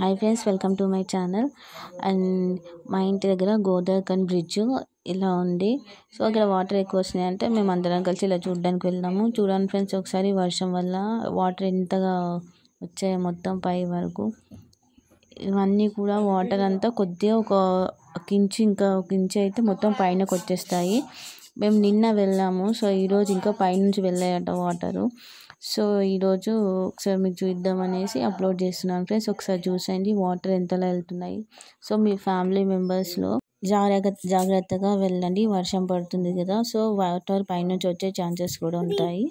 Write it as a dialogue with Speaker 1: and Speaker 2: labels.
Speaker 1: hi friends welcome to my channel and మా ఇంటి దగ్గర గోదావరికన్ బ్రిడ్జ్ ఇలా ఉంది సో అక్కడ వాటర్ ఎక్కువ వస్తున్నాయి అంటే మేము అందరం కలిసి ఇలా చూడడానికి వెళ్ళాము చూడండి ఫ్రెండ్స్ ఒకసారి వర్షం వల్ల వాటర్ ఎంతగా వచ్చాయి మొత్తం పై వరకు ఇవన్నీ కూడా వాటర్ అంతా కొద్దిగా ఒక కించి ఇంకా కించి అయితే మొత్తం పైనకు వచ్చేస్తాయి మేము నిన్న వెళ్ళాము సో ఈరోజు ఇంకా పైనుంచి వెళ్ళాయట వాటరు సో ఈరోజు ఒకసారి మీకు చూద్దాం అనేసి అప్లోడ్ చేస్తున్నాను ఫ్రెండ్స్ ఒకసారి చూసేయండి వాటర్ ఎంతలా వెళ్తున్నాయి సో మీ ఫ్యామిలీ మెంబర్స్లో జాగ్రత్త జాగ్రత్తగా వెళ్ళండి వర్షం పడుతుంది కదా సో వాటర్ పైనుంచి వచ్చే ఛాన్సెస్ కూడా ఉంటాయి